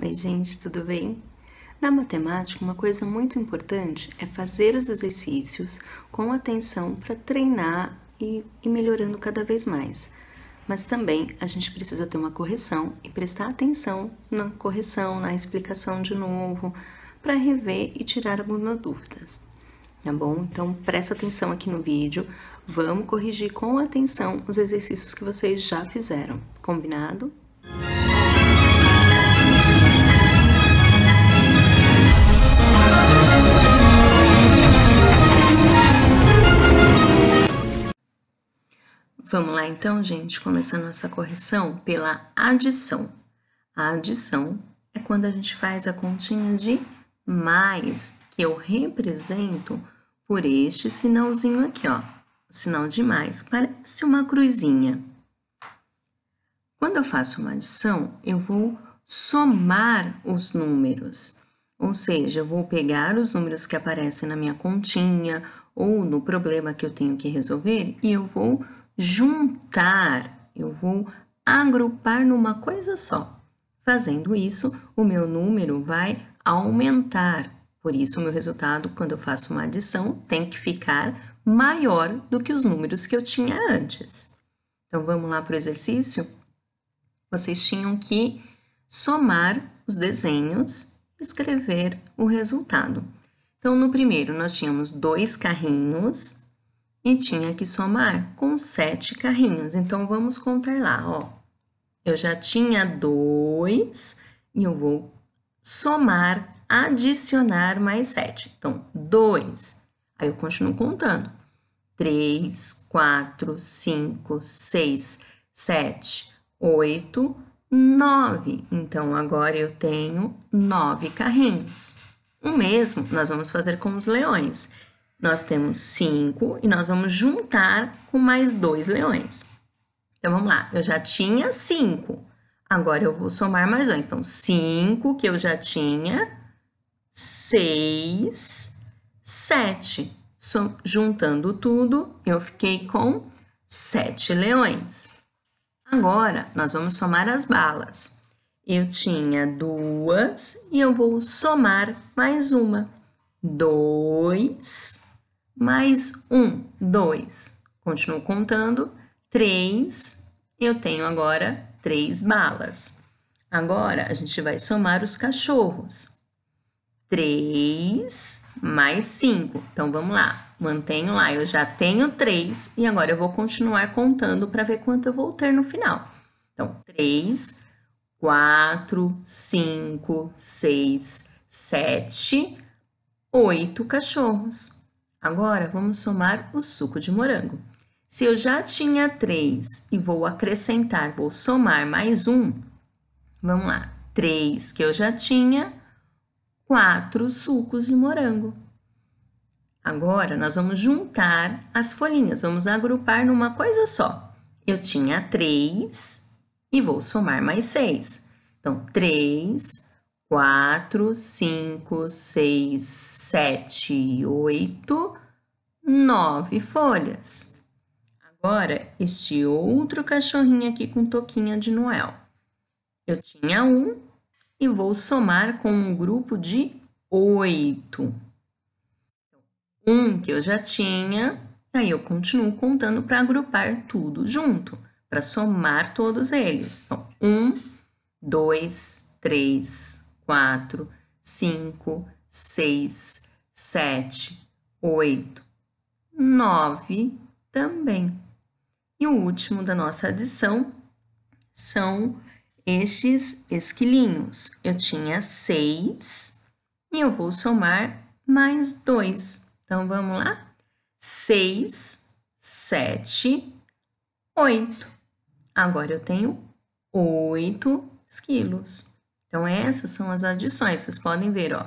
Oi, gente, tudo bem? Na matemática, uma coisa muito importante é fazer os exercícios com atenção para treinar e ir melhorando cada vez mais. Mas também a gente precisa ter uma correção e prestar atenção na correção, na explicação de novo, para rever e tirar algumas dúvidas. Tá bom? Então presta atenção aqui no vídeo, vamos corrigir com atenção os exercícios que vocês já fizeram, combinado? Vamos lá então, gente, começar nossa correção pela adição. A adição é quando a gente faz a continha de mais, que eu represento por este sinalzinho aqui, ó. O sinal de mais, parece uma cruzinha. Quando eu faço uma adição, eu vou somar os números. Ou seja, eu vou pegar os números que aparecem na minha continha ou no problema que eu tenho que resolver e eu vou somar juntar, eu vou agrupar numa coisa só. Fazendo isso, o meu número vai aumentar. Por isso, o meu resultado, quando eu faço uma adição, tem que ficar maior do que os números que eu tinha antes. Então, vamos lá para o exercício? Vocês tinham que somar os desenhos e escrever o resultado. Então, no primeiro, nós tínhamos dois carrinhos e tinha que somar com sete carrinhos. Então, vamos contar lá, ó. Eu já tinha dois e eu vou somar, adicionar mais sete. Então, dois. Aí eu continuo contando. Três, quatro, cinco, seis, sete, oito, nove. Então, agora eu tenho nove carrinhos. O mesmo nós vamos fazer com os leões. Nós temos 5 e nós vamos juntar com mais 2 leões. Então, vamos lá. Eu já tinha 5. Agora, eu vou somar mais dois. Então, 5 que eu já tinha, 6, 7. Juntando tudo, eu fiquei com 7 leões. Agora, nós vamos somar as balas. Eu tinha duas e eu vou somar mais uma. Dois mais um, dois. Continuo contando, três. Eu tenho agora três balas. Agora a gente vai somar os cachorros. Três mais cinco. Então vamos lá, mantenho lá. Eu já tenho três e agora eu vou continuar contando para ver quanto eu vou ter no final. Então, três, quatro, cinco, seis, sete, oito cachorros. Agora vamos somar o suco de morango. Se eu já tinha 3 e vou acrescentar, vou somar mais um, vamos lá, 3 que eu já tinha, 4 sucos de morango. Agora nós vamos juntar as folhinhas, vamos agrupar numa coisa só. Eu tinha 3 e vou somar mais 6. Então, 3 quatro, cinco, seis, sete, oito, nove folhas. Agora, este outro cachorrinho aqui com toquinha de Noel. Eu tinha um e vou somar com um grupo de oito. Um que eu já tinha, aí eu continuo contando para agrupar tudo junto, para somar todos eles. Então, um, dois, três, quatro, cinco, seis, sete, oito, nove também. E o último da nossa adição são estes esquilinhos. Eu tinha seis e eu vou somar mais dois. Então, vamos lá? Seis, sete, oito. Agora eu tenho oito esquilos. Então, essas são as adições. Vocês podem ver, ó,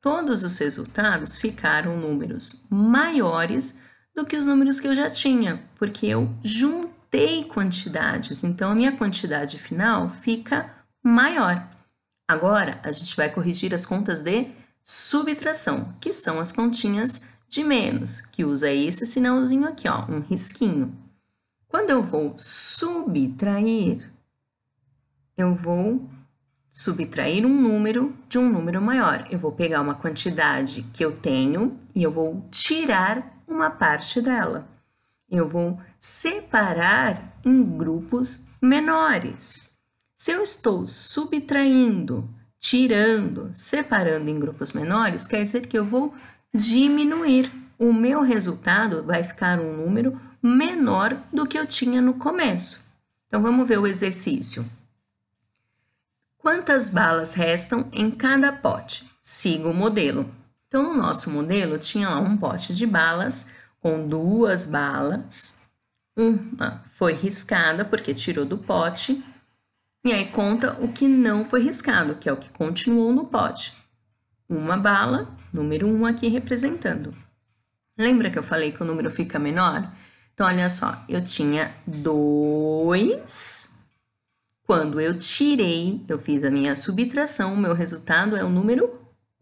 todos os resultados ficaram números maiores do que os números que eu já tinha, porque eu juntei quantidades. Então, a minha quantidade final fica maior. Agora, a gente vai corrigir as contas de subtração, que são as continhas de menos, que usa esse sinalzinho aqui, ó, um risquinho. Quando eu vou subtrair, eu vou subtrair um número de um número maior. Eu vou pegar uma quantidade que eu tenho e eu vou tirar uma parte dela. Eu vou separar em grupos menores. Se eu estou subtraindo, tirando, separando em grupos menores, quer dizer que eu vou diminuir. O meu resultado vai ficar um número menor do que eu tinha no começo. Então vamos ver o exercício. Quantas balas restam em cada pote? Siga o modelo. Então, no nosso modelo, tinha lá um pote de balas com duas balas. Uma foi riscada porque tirou do pote. E aí conta o que não foi riscado, que é o que continuou no pote. Uma bala, número 1 um aqui representando. Lembra que eu falei que o número fica menor? Então, olha só, eu tinha dois quando eu tirei, eu fiz a minha subtração, o meu resultado é o número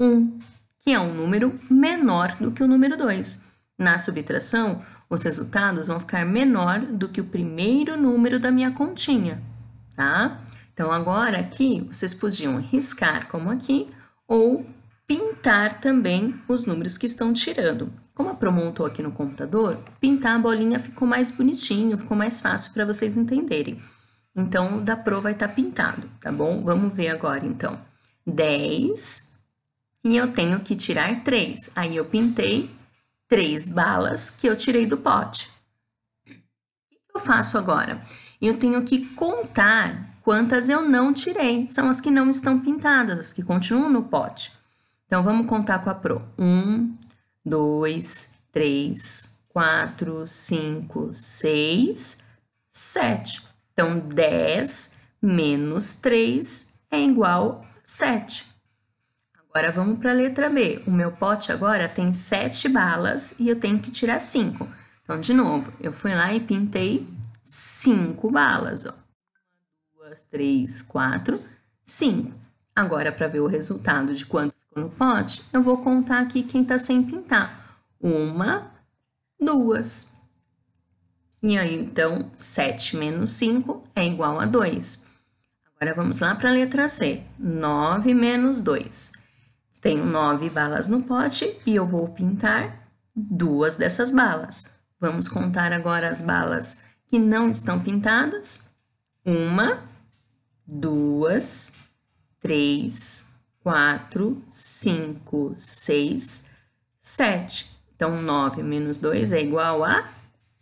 1, que é um número menor do que o número 2. Na subtração, os resultados vão ficar menor do que o primeiro número da minha continha, tá? Então, agora aqui, vocês podiam riscar como aqui ou pintar também os números que estão tirando. Como a promontou aqui no computador, pintar a bolinha ficou mais bonitinho, ficou mais fácil para vocês entenderem. Então, o da Pro vai estar tá pintado, tá bom? Vamos ver agora, então. 10 e eu tenho que tirar 3. Aí, eu pintei 3 balas que eu tirei do pote. O que eu faço agora? Eu tenho que contar quantas eu não tirei. São as que não estão pintadas, as que continuam no pote. Então, vamos contar com a Pro. 1, 2, 3, 4, 5, 6, 7. Então, 10 menos 3 é igual a 7. Agora vamos para a letra B. O meu pote agora tem 7 balas e eu tenho que tirar 5. Então, de novo, eu fui lá e pintei 5 balas. 1, 2, 3, 4, 5. Agora, para ver o resultado de quanto ficou no pote, eu vou contar aqui quem está sem pintar. Uma, duas, e aí, então, 7 menos 5 é igual a 2. Agora vamos lá para a letra C. 9 menos 2. Tenho 9 balas no pote e eu vou pintar duas dessas balas. Vamos contar agora as balas que não estão pintadas. Uma, duas, três, quatro, cinco, seis, sete. Então, 9 menos 2 é igual a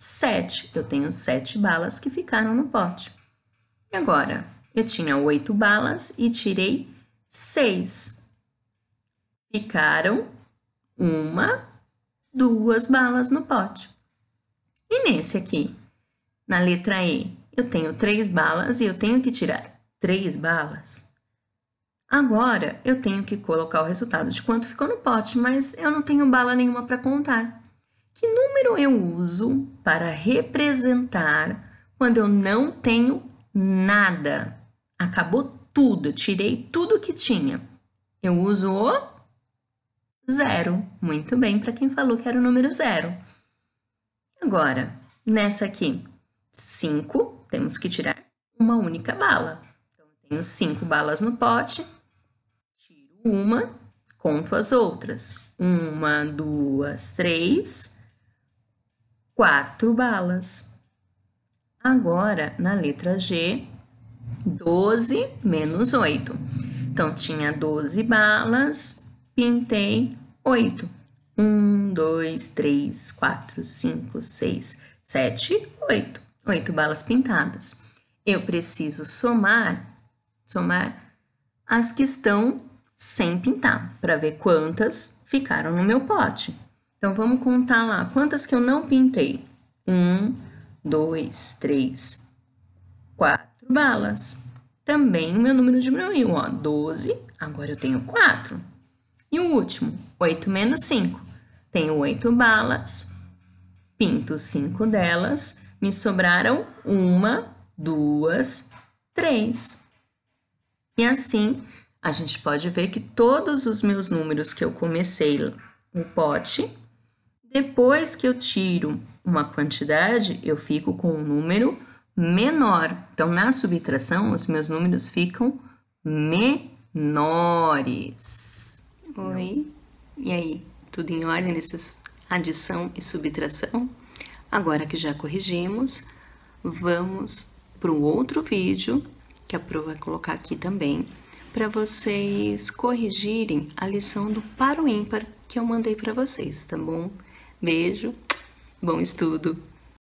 7. Eu tenho 7 balas que ficaram no pote. E agora? Eu tinha 8 balas e tirei 6. Ficaram uma, duas balas no pote. E nesse aqui? Na letra E, eu tenho 3 balas e eu tenho que tirar 3 balas. Agora, eu tenho que colocar o resultado de quanto ficou no pote, mas eu não tenho bala nenhuma para contar. Que número eu uso para representar quando eu não tenho nada? Acabou tudo, tirei tudo que tinha. Eu uso o zero. Muito bem, para quem falou que era o número zero. Agora, nessa aqui, cinco, temos que tirar uma única bala. Então, tenho cinco balas no pote, tiro uma, conto as outras. Uma, duas, três, quatro balas. Agora, na letra G, 12 menos 8. Então, tinha 12 balas, pintei 8. 1, 2, 3, 4, 5, 6, 7, 8. 8 balas pintadas. Eu preciso somar, somar as que estão sem pintar, para ver quantas ficaram no meu pote. Então vamos contar lá quantas que eu não pintei. Um, dois, três, quatro balas. Também meu número diminuiu, ó, doze. agora eu tenho quatro. E o último, oito menos cinco, Tenho oito balas, pinto cinco delas, me sobraram uma, duas, três. E assim, a gente pode ver que todos os meus números que eu comecei o pote depois que eu tiro uma quantidade, eu fico com um número menor. Então, na subtração, os meus números ficam menores. Oi. E aí, tudo em ordem nessas adição e subtração? Agora que já corrigimos, vamos para um outro vídeo que a Pro vai colocar aqui também, para vocês corrigirem a lição do par ou ímpar que eu mandei para vocês, tá bom? Beijo, bom estudo!